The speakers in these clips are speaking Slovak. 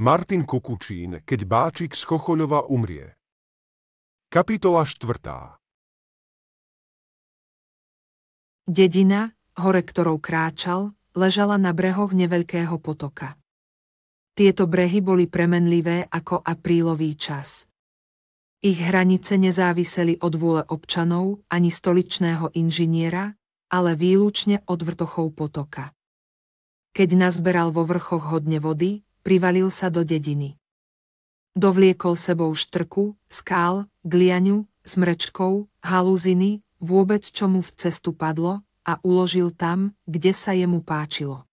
Martin Kukučín, keď Báčik z Chochoľova umrie. Kapitola 4. Dedina, hore ktorou kráčal, ležala na brehoch neveľkého potoka. Tieto brehy boli premenlivé ako aprílový čas. Ich hranice nezáviseli od vôle občanov ani stoličného inžiniera, ale výlučne od vrtochov potoka. Keď nazberal vo vrchoch hodne vody, privalil sa do dediny. Dovliekol sebou štrku, skál, glianiu, smrečkov, haluziny, vôbec čo mu v cestu padlo, a uložil tam, kde sa jemu páčilo.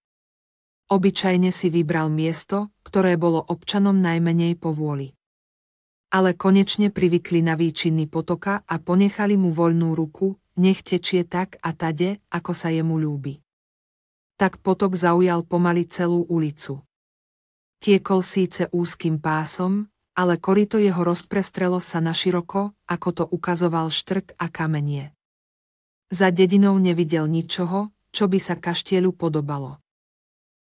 Obyčajne si vybral miesto, ktoré bolo občanom najmenej po vôli. Ale konečne privykli na výčiny potoka a ponechali mu voľnú ruku, nech tečie tak a tade, ako sa jemu ľúbi. Tak potok zaujal pomaly celú ulicu. Tiekol síce úzkým pásom, ale korito jeho rozprestrelo sa naširoko, ako to ukazoval štrk a kamenie. Za dedinou nevidel ničoho, čo by sa kaštieľu podobalo.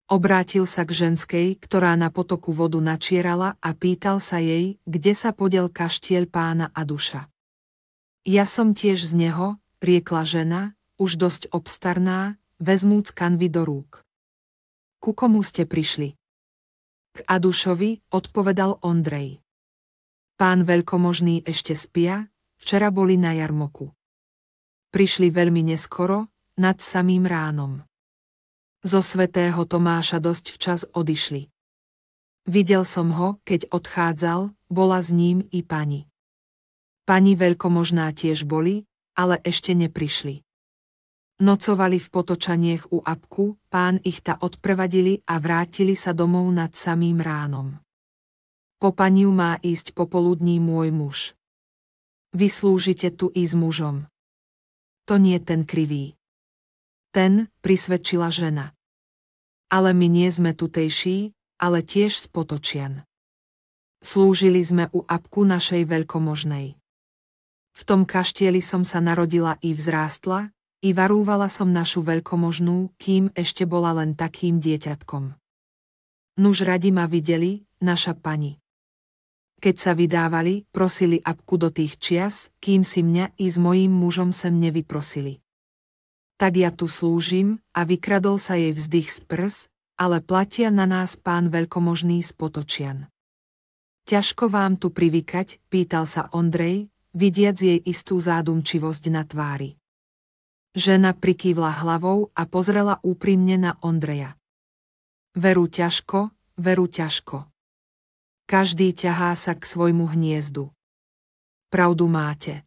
Obrátil sa k ženskej, ktorá na potoku vodu načierala a pýtal sa jej, kde sa podel kaštieľ pána a duša. Ja som tiež z neho, riekla žena, už dosť obstarná, vezmúc kanvy do rúk. Ku komu ste prišli? K Adušovi, odpovedal Ondrej. Pán veľkomožný ešte spia, včera boli na jarmoku. Prišli veľmi neskoro, nad samým ránom. Zo svetého Tomáša dosť včas odišli. Videl som ho, keď odchádzal, bola s ním i pani. Pani veľkomožná tiež boli, ale ešte neprišli. Nocovali v potočaniech u apku, pán ich ta odprevadili a vrátili sa domov nad samým ránom. Po paniu má ísť popoludní môj muž. Vyslúžite tu i s mužom. To nie ten krivý. Ten, prisvedčila žena. Ale my nie sme tutejší, ale tiež z potočian. Slúžili sme u apku našej veľkomožnej. V tom kaštieli som sa narodila i vzrástla, i varúvala som našu veľkomožnú, kým ešte bola len takým dieťatkom. Nuž radi ma videli, naša pani. Keď sa vydávali, prosili apku do tých čias, kým si mňa i s mojím mužom sem nevyprosili. Tak ja tu slúžim a vykradol sa jej vzdych z prs, ale platia na nás pán veľkomožný z Potočian. Ťažko vám tu privykať, pýtal sa Ondrej, vidiac jej istú zádumčivosť na tvári. Žena prikývla hlavou a pozrela úprimne na Ondreja. Veru ťažko, veru ťažko. Každý ťahá sa k svojmu hniezdu. Pravdu máte.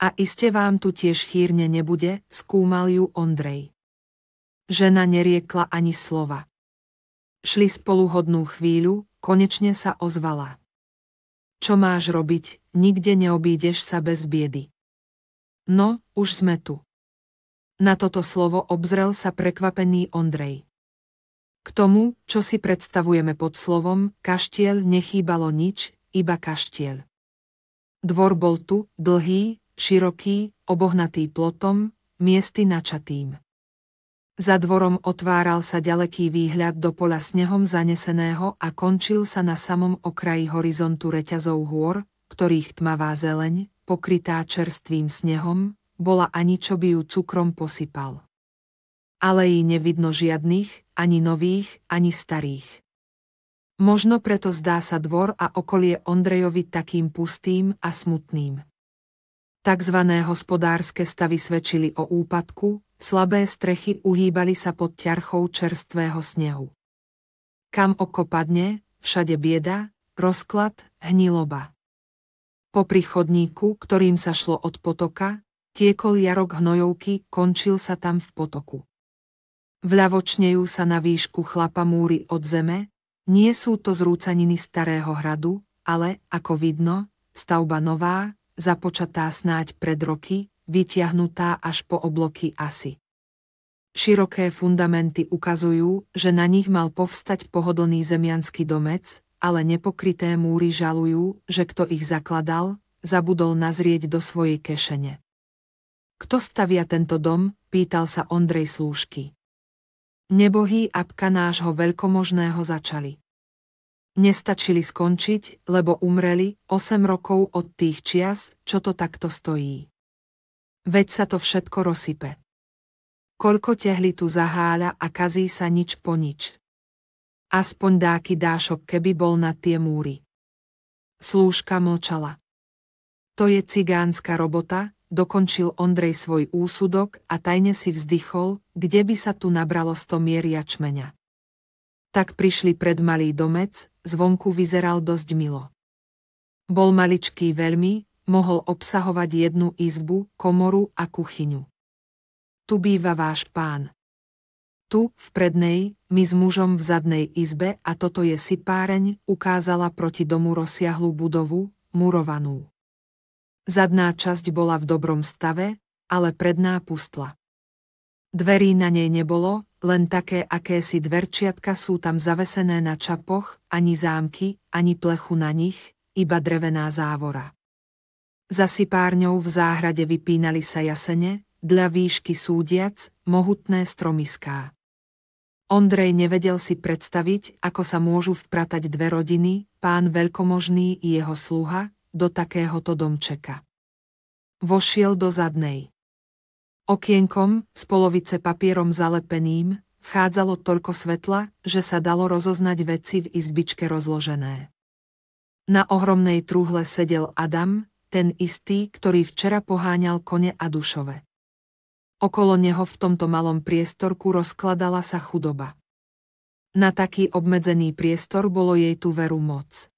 A iste vám tu tiež chýrne nebude, skúmal ju Ondrej. Žena neriekla ani slova. Šli spolu hodnú chvíľu, konečne sa ozvala. Čo máš robiť, nikde neobídeš sa bez biedy. No, už sme tu. Na toto slovo obzrel sa prekvapený Ondrej. K tomu, čo si predstavujeme pod slovom kaštiel, nechýbalo nič, iba kaštiel. Dvor bol tu, dlhý, široký, obohnatý plotom, miesty načatým. Za dvorom otváral sa ďaleký výhľad do pola snehom zaneseného a končil sa na samom okraji horizontu reťazov hôr, ktorých tmavá zeleň, pokrytá čerstvým snehom, bola ani čo by ju cukrom posypal. Ale jej nevidno žiadnych, ani nových, ani starých. Možno preto zdá sa dvor a okolie Ondrejovi takým pustým a smutným. Takzvané hospodárske stavy svedčili o úpadku, slabé strechy uhýbali sa pod ťarchou čerstvého snehu. Kam oko padne, všade bieda, rozklad, hniloba. Po prichodníku, ktorým sa šlo od potoka, Tiekol jarok hnojovky, končil sa tam v potoku. Vľavočnejú sa na výšku chlapa múry od zeme, nie sú to zrúcaniny starého hradu, ale, ako vidno, stavba nová, započatá snáď pred roky, vytiahnutá až po obloky asi. Široké fundamenty ukazujú, že na nich mal povstať pohodlný zemianský domec, ale nepokryté múry žalujú, že kto ich zakladal, zabudol nazrieť do svojej kešene. Kto stavia tento dom? pýtal sa Ondrej Slúžky. Nebohý apka nášho veľkomožného začali. Nestačili skončiť, lebo umreli 8 rokov od tých čias, čo to takto stojí. Veď sa to všetko rozsype. Koľko tehli tu zaháľa a kazí sa nič po nič. Aspoň dáky dášok, keby bol na tie múry. Slúžka mlčala. To je cigánska robota, dokončil Ondrej svoj úsudok a tajne si vzdychol, kde by sa tu nabralo sto mier jačmeňa. Tak prišli pred malý domec, zvonku vyzeral dosť milo. Bol maličký veľmi, mohol obsahovať jednu izbu, komoru a kuchyňu. Tu býva váš pán. Tu, v prednej, my s mužom v zadnej izbe a toto je sypáreň, ukázala proti domu rozsiahlú budovu, murovanú. Zadná časť bola v dobrom stave, ale predná pustla. Dverí na nej nebolo, len také akési dverčiatka sú tam zavesené na čapoch, ani zámky, ani plechu na nich, iba drevená závora. Za sipárňou v záhrade vypínali sa jasene, dla výšky súdiac, mohutné stromiská. Ondrej nevedel si predstaviť, ako sa môžu vpratať dve rodiny, pán veľkomožný i jeho sluha, do takéhoto domčeka. Vošiel do zadnej. Okienkom, z polovice papierom zalepeným, vchádzalo toľko svetla, že sa dalo rozoznať veci v izbičke rozložené. Na ohromnej trúhle sedel Adam, ten istý, ktorý včera poháňal kone a dušove. Okolo neho v tomto malom priestorku rozkladala sa chudoba. Na taký obmedzený priestor bolo jej tu veru moc.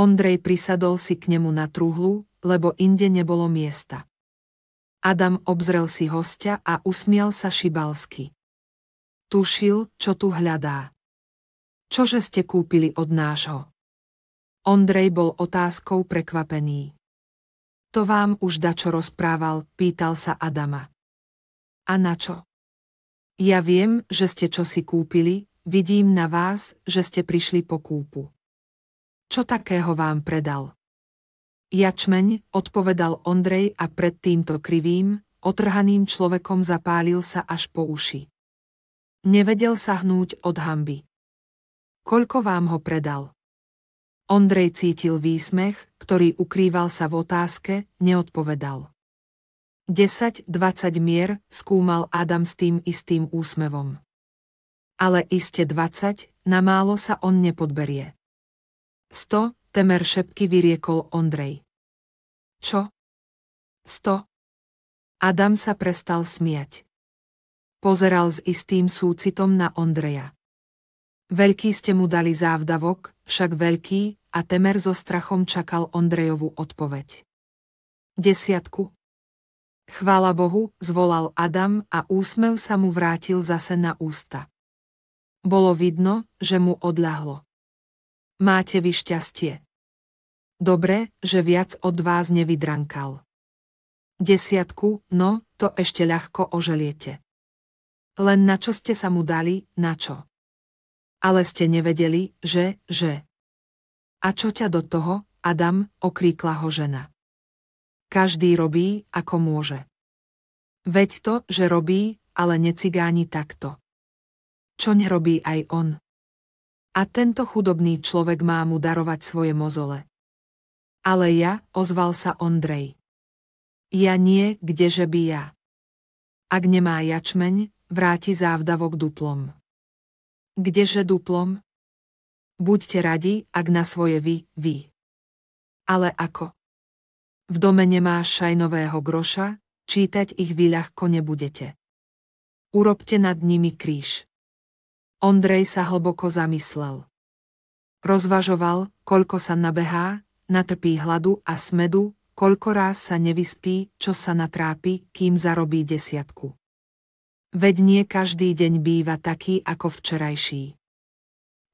Ondrej prisadol si k nemu na truhlu, lebo inde nebolo miesta. Adam obzrel si hostia a usmial sa šibalsky. Tušil, čo tu hľadá. Čože ste kúpili od nášho? Ondrej bol otázkou prekvapený. To vám už dačo rozprával, pýtal sa Adama. A na čo? Ja viem, že ste čo si kúpili, vidím na vás, že ste prišli po kúpu. Čo takého vám predal? Jačmeň, odpovedal Ondrej a pred týmto krivým, otrhaným človekom zapálil sa až po uši. Nevedel sa hnúť od hamby. Koľko vám ho predal? Ondrej cítil výsmech, ktorý ukrýval sa v otázke, neodpovedal. 10-20 mier skúmal Adam s tým istým úsmevom. Ale iste 20, na málo sa on nepodberie. Sto, temer šepky vyriekol Ondrej. Čo? Sto. Adam sa prestal smiať. Pozeral s istým súcitom na Ondreja. Veľký ste mu dali závdavok, však veľký, a temer so strachom čakal Ondrejovú odpoveď. Desiatku. Chvála Bohu, zvolal Adam a úsmev sa mu vrátil zase na ústa. Bolo vidno, že mu odľahlo. Máte vy šťastie. Dobre, že viac od vás nevydrankal. Desiatku, no, to ešte ľahko oželiete. Len na čo ste sa mu dali, na čo? Ale ste nevedeli, že, že. A čo ťa do toho, Adam, okríkla ho žena. Každý robí, ako môže. Veď to, že robí, ale necigáni takto. Čo nerobí aj on? A tento chudobný človek má mu darovať svoje mozole. Ale ja, ozval sa Ondrej. Ja nie, kdeže by ja. Ak nemá jačmeň, vráti závdavok duplom. Kdeže duplom? Buďte radi, ak na svoje vy, vy. Ale ako? V dome nemáš šajnového groša, čítať ich vy ľahko nebudete. Urobte nad nimi kríž. Ondrej sa hlboko zamyslel. Rozvažoval, koľko sa nabehá, natrpí hladu a smedu, koľko ráz sa nevyspí, čo sa natrápi, kým zarobí desiatku. Veď nie každý deň býva taký ako včerajší.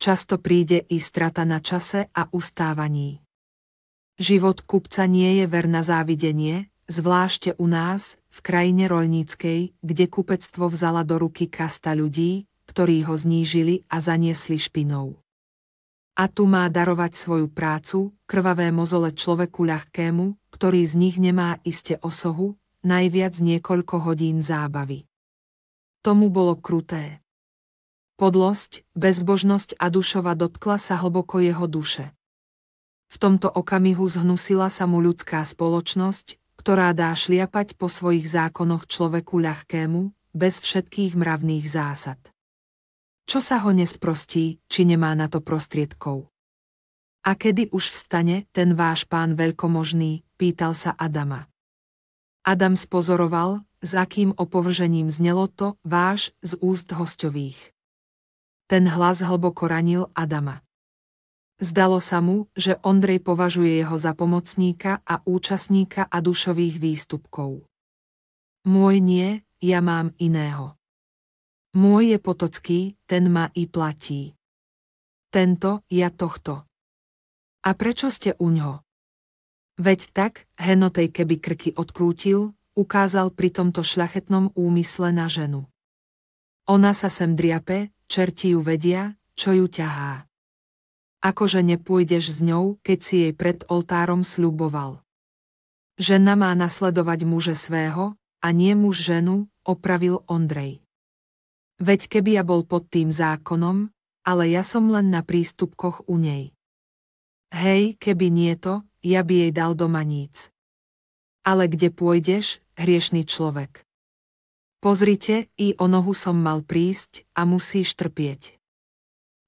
Často príde i strata na čase a ustávaní. Život kupca nie je ver na závidenie, zvlášte u nás, v krajine roľníckej, kde kupectvo vzala do ruky kasta ľudí, ktorí ho znížili a zaniesli špinou. A tu má darovať svoju prácu, krvavé mozole človeku ľahkému, ktorý z nich nemá iste osohu, najviac niekoľko hodín zábavy. Tomu bolo kruté. Podlosť, bezbožnosť a dušova dotkla sa hlboko jeho duše. V tomto okamihu zhnusila sa mu ľudská spoločnosť, ktorá dá šliapať po svojich zákonoch človeku ľahkému, bez všetkých mravných zásad čo sa ho nesprostí, či nemá na to prostriedkov. A kedy už vstane ten váš pán veľkomožný, pýtal sa Adama. Adam spozoroval, s akým opovržením znelo to váš z úst hostových. Ten hlas hlboko ranil Adama. Zdalo sa mu, že Ondrej považuje jeho za pomocníka a účastníka a dušových výstupkov. Môj nie, ja mám iného. Môj je potocký, ten ma i platí. Tento, ja tohto. A prečo ste ňo? Veď tak, henotej keby krky odkrútil, ukázal pri tomto šľachetnom úmysle na ženu. Ona sa sem driape, čerti ju vedia, čo ju ťahá. Akože nepôjdeš s ňou, keď si jej pred oltárom sľuboval. Žena má nasledovať muže svého, a nie muž ženu, opravil Ondrej. Veď keby ja bol pod tým zákonom, ale ja som len na prístupkoch u nej. Hej, keby nie to, ja by jej dal doma nic. Ale kde pôjdeš, hriešný človek? Pozrite, i o nohu som mal prísť a musíš trpieť.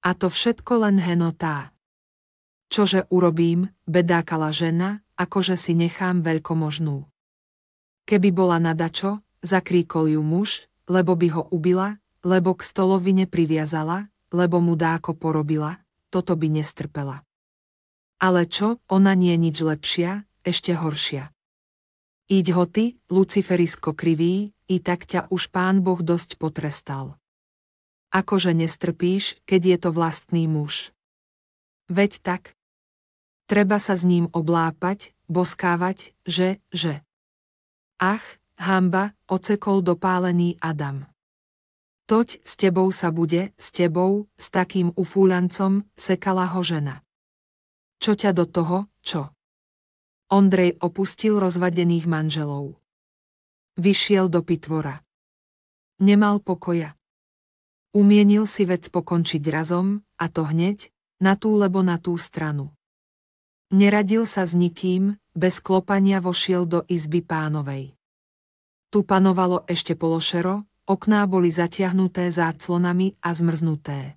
A to všetko len henotá. Čože urobím, bedákala žena, akože si nechám veľkomožnú. Keby bola nadačo, zakríkol ju muž, lebo by ho ubila, lebo k stolovine priviazala, lebo mu dáko porobila, toto by nestrpela. Ale čo, ona nie je nič lepšia, ešte horšia. Iď ho ty, Luciferisko krivý, i tak ťa už pán Boh dosť potrestal. Akože nestrpíš, keď je to vlastný muž. Veď tak. Treba sa s ním oblápať, boskávať, že, že. Ach, hamba, ocekol dopálený Adam. Toť s tebou sa bude, s tebou, s takým ufúľancom, sekala ho žena. Čo ťa do toho, čo? Ondrej opustil rozvadených manželov. Vyšiel do pitvora. Nemal pokoja. Umienil si vec pokončiť razom, a to hneď, na tú lebo na tú stranu. Neradil sa s nikým, bez klopania vošiel do izby pánovej. Tu panovalo ešte pološero, okná boli zatiahnuté záclonami a zmrznuté.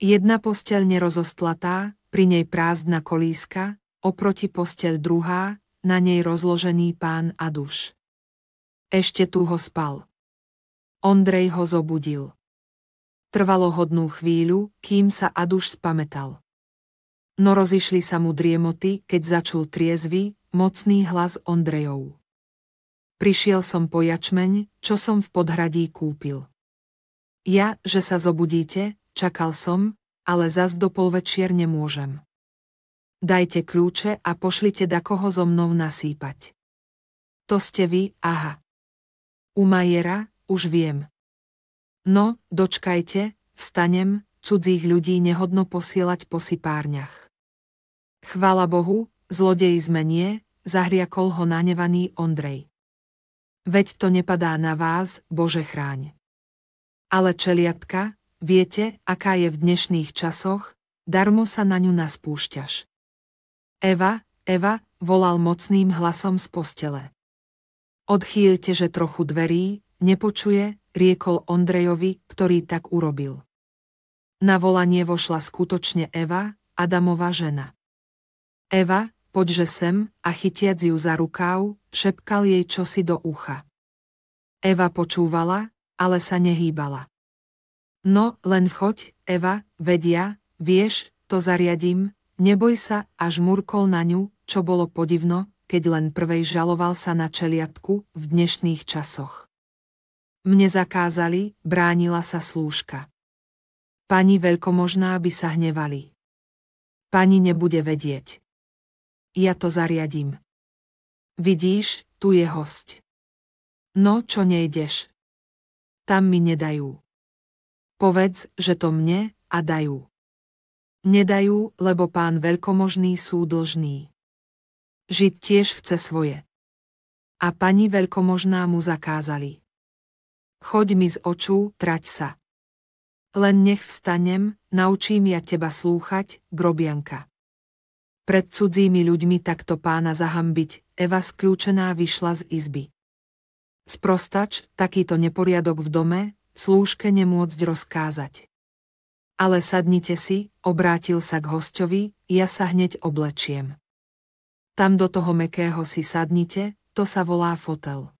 Jedna posteľ nerozostlatá, pri nej prázdna kolíska, oproti posteľ druhá, na nej rozložený pán a duš. Ešte tu ho spal. Ondrej ho zobudil. Trvalo hodnú chvíľu, kým sa Aduš spametal. No rozišli sa mu driemoty, keď začul triezvy, mocný hlas Ondrejov. Prišiel som po jačmeň, čo som v podhradí kúpil. Ja, že sa zobudíte, čakal som, ale zas do polvečier nemôžem. Dajte kľúče a pošlite koho so mnou nasýpať. To ste vy, aha. U Majera, už viem. No, dočkajte, vstanem, cudzích ľudí nehodno posielať po sypárňach. Chvála Bohu, zlodej zmenie, zahriakol ho nanevaný Ondrej. Veď to nepadá na vás, Bože chráň. Ale čeliatka, viete, aká je v dnešných časoch, darmo sa na ňu naspúšťaš. Eva, Eva, volal mocným hlasom z postele. Odchýlte, že trochu dverí, nepočuje, riekol Ondrejovi, ktorý tak urobil. Na volanie vošla skutočne Eva, Adamova žena. Eva, poďže sem, a chytiac ju za rukáv, šepkal jej čosi do ucha. Eva počúvala, ale sa nehýbala. No, len choď, Eva, vedia, vieš, to zariadím, neboj sa, až murkol na ňu, čo bolo podivno, keď len prvej žaloval sa na čeliatku v dnešných časoch. Mne zakázali, bránila sa slúžka. Pani veľkomožná by sa hnevali. Pani nebude vedieť ja to zariadím. Vidíš, tu je hosť. No, čo nejdeš? Tam mi nedajú. Povedz, že to mne, a dajú. Nedajú, lebo pán veľkomožný sú dlžný. Žid tiež chce svoje. A pani veľkomožná mu zakázali. Choď mi z očú, trať sa. Len nech vstanem, naučím ja teba slúchať, grobianka. Pred cudzími ľuďmi takto pána zahambiť, Eva skľúčená vyšla z izby. Sprostač, takýto neporiadok v dome, slúžke nemôcť rozkázať. Ale sadnite si, obrátil sa k hostovi, ja sa hneď oblečiem. Tam do toho mekého si sadnite, to sa volá fotel.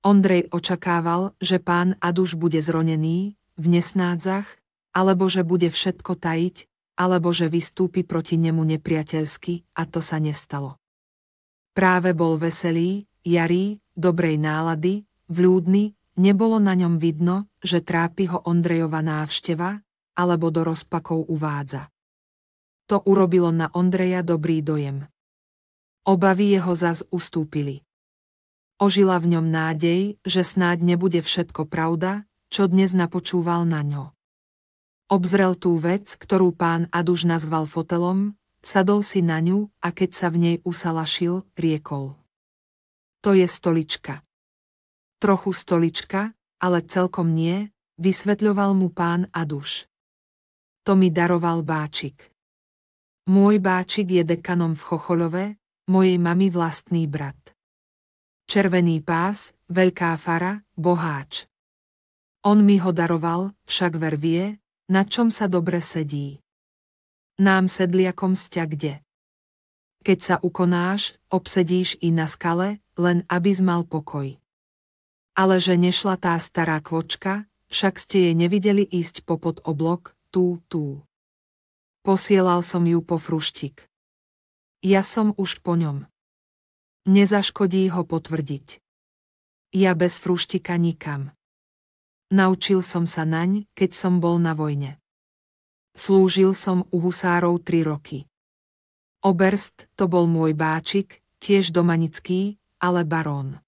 Ondrej očakával, že pán Aduš bude zronený, v nesnádzach, alebo že bude všetko tajiť, alebo že vystúpi proti nemu nepriateľsky, a to sa nestalo. Práve bol veselý, jarý, dobrej nálady, vľúdny, nebolo na ňom vidno, že trápi ho Ondrejova návšteva, alebo do rozpakov uvádza. To urobilo na Ondreja dobrý dojem. Obavy jeho zas ustúpili. Ožila v ňom nádej, že snáď nebude všetko pravda, čo dnes napočúval na ňo. Obzrel tú vec, ktorú pán Aduž nazval fotelom, sadol si na ňu a keď sa v nej usalašil, riekol. To je stolička. Trochu stolička, ale celkom nie, vysvetľoval mu pán Aduš. To mi daroval báčik. Môj báčik je dekanom v Chocholove, mojej mami vlastný brat. Červený pás, veľká fara, boháč. On mi ho daroval, však ver vie, na čom sa dobre sedí. Nám sedliakom sťa kde. Keď sa ukonáš, obsedíš i na skale, len aby zmal pokoj. Ale že nešla tá stará kvočka, však ste jej nevideli ísť popod oblok, tú, tú. Posielal som ju po fruštik. Ja som už po ňom. Nezaškodí ho potvrdiť. Ja bez fruštika nikam. Naučil som sa naň, keď som bol na vojne. Slúžil som u husárov tri roky. Oberst to bol môj báčik, tiež domanický, ale barón.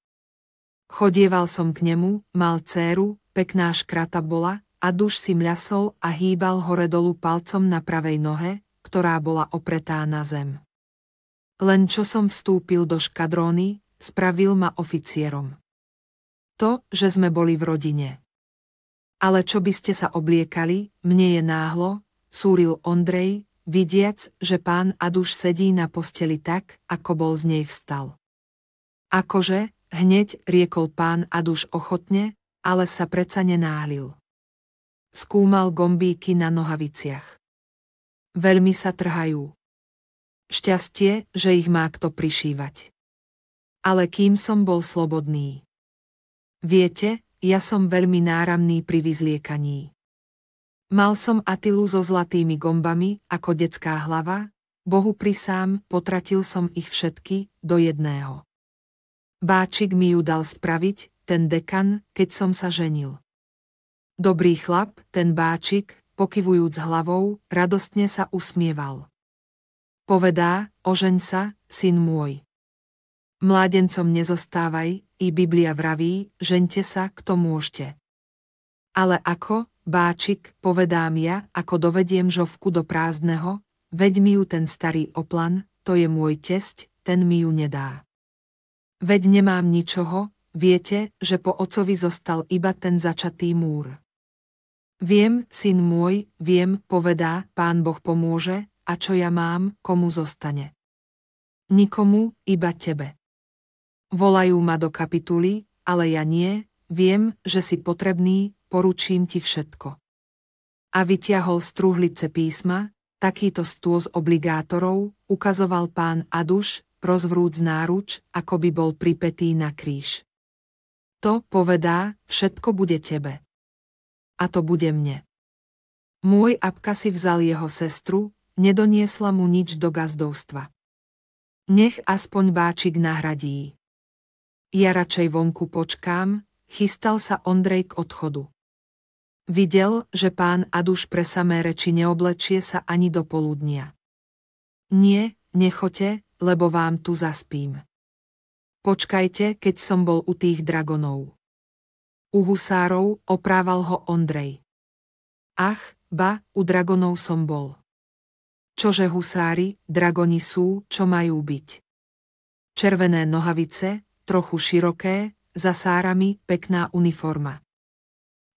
Chodieval som k nemu, mal céru, pekná škrata bola, a duš si mľasol a hýbal hore dolu palcom na pravej nohe, ktorá bola opretá na zem. Len čo som vstúpil do škadróny, spravil ma oficierom. To, že sme boli v rodine. Ale čo by ste sa obliekali, mne je náhlo, súril Ondrej, vidiac, že pán Aduš sedí na posteli tak, ako bol z nej vstal. Akože, hneď, riekol pán Aduš ochotne, ale sa preca nenáhlil. Skúmal gombíky na nohaviciach. Veľmi sa trhajú. Šťastie, že ich má kto prišívať. Ale kým som bol slobodný. Viete, ja som veľmi náramný pri vyzliekaní. Mal som Atilu so zlatými gombami, ako detská hlava, Bohu prisám, potratil som ich všetky, do jedného. Báčik mi ju dal spraviť, ten dekan, keď som sa ženil. Dobrý chlap, ten báčik, pokyvujúc hlavou, radostne sa usmieval. Povedá, ožeň sa, syn môj. Mládencom nezostávaj, i Biblia vraví, žente sa, kto môžte. Ale ako, báčik, povedám ja, ako dovediem žovku do prázdneho, veď mi ju ten starý oplan, to je môj tesť, ten mi ju nedá. Veď nemám ničoho, viete, že po ocovi zostal iba ten začatý múr. Viem, syn môj, viem, povedá, pán Boh pomôže, a čo ja mám, komu zostane. Nikomu, iba tebe. Volajú ma do kapituly, ale ja nie, viem, že si potrebný, poručím ti všetko. A vyťahol z truhlice písma, takýto stôl z obligátorov, ukazoval pán Aduš, rozvrúc náruč, ako by bol pripetý na kríž. To, povedá, všetko bude tebe. A to bude mne. Môj apka si vzal jeho sestru, nedoniesla mu nič do gazdovstva. Nech aspoň báčik nahradí. Ja radšej vonku počkám, chystal sa Ondrej k odchodu. Videl, že pán Aduš pre samé reči neoblečie sa ani do poludnia. Nie, nechote, lebo vám tu zaspím. Počkajte, keď som bol u tých dragonov. U husárov oprával ho Ondrej. Ach, ba, u dragonov som bol. Čože husári, dragoni sú, čo majú byť. Červené nohavice, trochu široké, za sárami, pekná uniforma.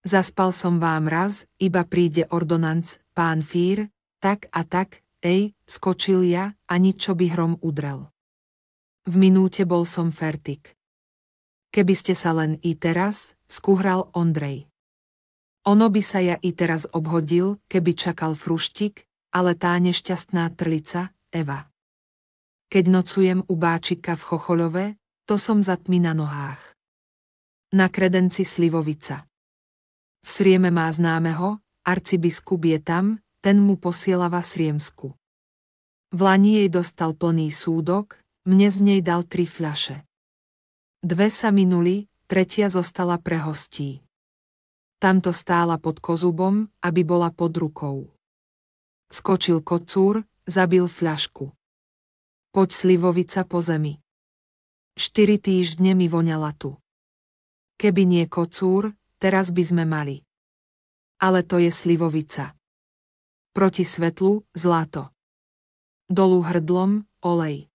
Zaspal som vám raz, iba príde ordonanc, pán Fír, tak a tak, ej, skočil ja, a čo by hrom udrel. V minúte bol som fertik. Keby ste sa len i teraz, skuhral Ondrej. Ono by sa ja i teraz obhodil, keby čakal fruštik, ale tá nešťastná trlica, Eva. Keď nocujem u báčika v Chocholove, to som za tmy na nohách. Na kredenci Slivovica. V Srieme má známeho, arcibiskup je tam, ten mu posiela va Sriemsku. V Lani jej dostal plný súdok, mne z nej dal tri fľaše. Dve sa minuli, tretia zostala pre hostí. Tamto stála pod kozubom, aby bola pod rukou. Skočil kocúr, zabil fľašku. Poď slivovica po zemi. Štyri týždne mi voňala tu. Keby nie kocúr, teraz by sme mali. Ale to je slivovica. Proti svetlu, zlato. Dolu hrdlom, olej.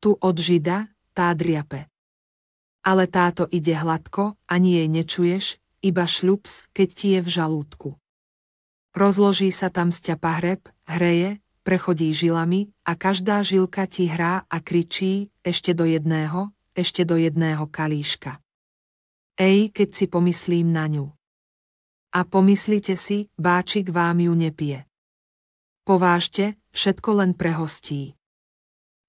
Tu od žida, tá driape. Ale táto ide hladko, ani jej nečuješ, iba šľups, keď ti je v žalúdku. Rozloží sa tam sťa pahreb, hreje, prechodí žilami a každá žilka ti hrá a kričí ešte do jedného, ešte do jedného kalíška. Ej, keď si pomyslím na ňu. A pomyslite si, báčik vám ju nepije. Povážte, všetko len pre hostí.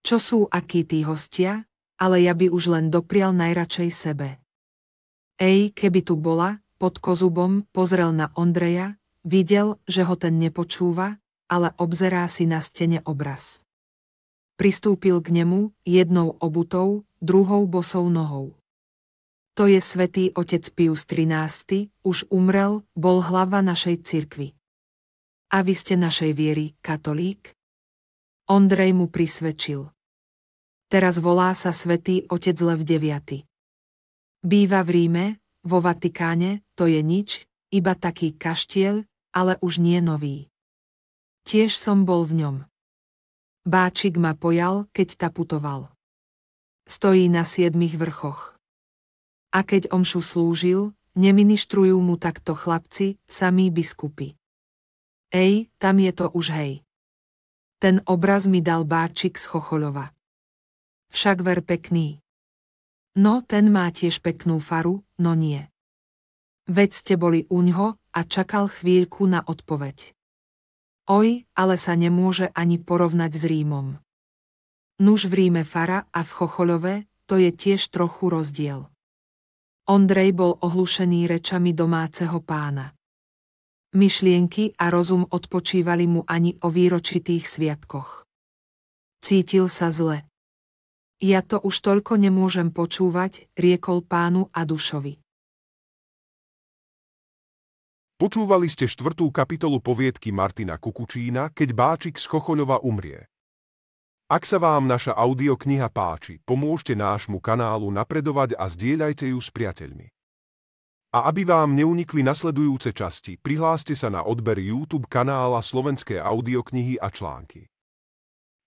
Čo sú akí tí hostia, ale ja by už len doprial najradšej sebe. Ej, keby tu bola, pod kozubom pozrel na Ondreja, videl, že ho ten nepočúva, ale obzerá si na stene obraz. Pristúpil k nemu, jednou obutou, druhou bosou nohou. To je svätý otec Pius XIII, už umrel, bol hlava našej cirkvi. A vy ste našej viery, katolík? Ondrej mu prisvedčil. Teraz volá sa svätý otec Lev IX. Býva v Ríme, vo Vatikáne, to je nič, iba taký kaštiel, ale už nie nový. Tiež som bol v ňom. Báčik ma pojal, keď taputoval. Stojí na siedmých vrchoch. A keď omšu slúžil, neministrujú mu takto chlapci, samí biskupy. Ej, tam je to už hej. Ten obraz mi dal báčik z Chocholova. Však ver pekný. No, ten má tiež peknú faru, no nie. Veď ste boli uňho a čakal chvíľku na odpoveď. Oj, ale sa nemôže ani porovnať s Rímom. Nuž v Ríme Fara a v Chocholove, to je tiež trochu rozdiel. Ondrej bol ohlušený rečami domáceho pána. Myšlienky a rozum odpočívali mu ani o výročitých sviatkoch. Cítil sa zle. Ja to už toľko nemôžem počúvať, riekol pánu Adušovi. Počúvali ste štvrtú kapitolu poviedky Martina Kukučína, keď Báčik z Chochoľova umrie. Ak sa vám naša audiokniha páči, pomôžte nášmu kanálu napredovať a zdieľajte ju s priateľmi. A aby vám neunikli nasledujúce časti, prihláste sa na odber YouTube kanála Slovenské audioknihy a články.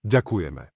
Ďakujeme.